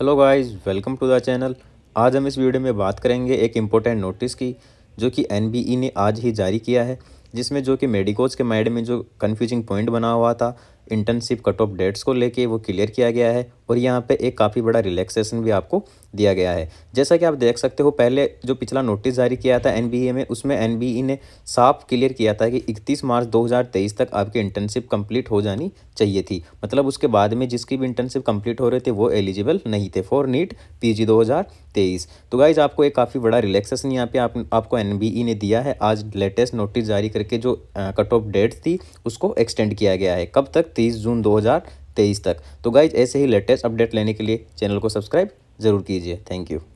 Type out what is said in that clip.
hello guys welcome to the channel आज हम इस वीडियो में बात करेंगे एक इम्पोर्टेंट नोटिस की जो कि एन e ने आज ही जारी किया है जिसमें जो कि मेडिकोज के मायने में जो कन्फ्यूजिंग पॉइंट बना हुआ था इंटर्नशिप कट ऑफ डेट्स को लेके वो क्लियर किया गया है और यहाँ पे एक काफ़ी बड़ा रिलैक्सेशन भी आपको दिया गया है जैसा कि आप देख सकते हो पहले जो पिछला नोटिस जारी किया था एन में उसमें एन ने साफ क्लियर किया था कि 31 मार्च 2023 तक आपकी इंटर्नशिप कंप्लीट हो जानी चाहिए थी मतलब उसके बाद में जिसकी भी इंटर्नशिप कंप्लीट हो रहे थे वो एलिजिबल नहीं थे फॉर नीट पी जी तेईस तो गाइज आपको एक काफ़ी बड़ा रिलैक्सेशन यहाँ पे आप, आपको एन e ने दिया है आज लेटेस्ट नोटिस जारी करके जो कट ऑफ डेट थी उसको एक्सटेंड किया गया है कब तक तेईस जून दो तेईस तक तो गाइज ऐसे ही लेटेस्ट अपडेट लेने के लिए चैनल को सब्सक्राइब ज़रूर कीजिए थैंक यू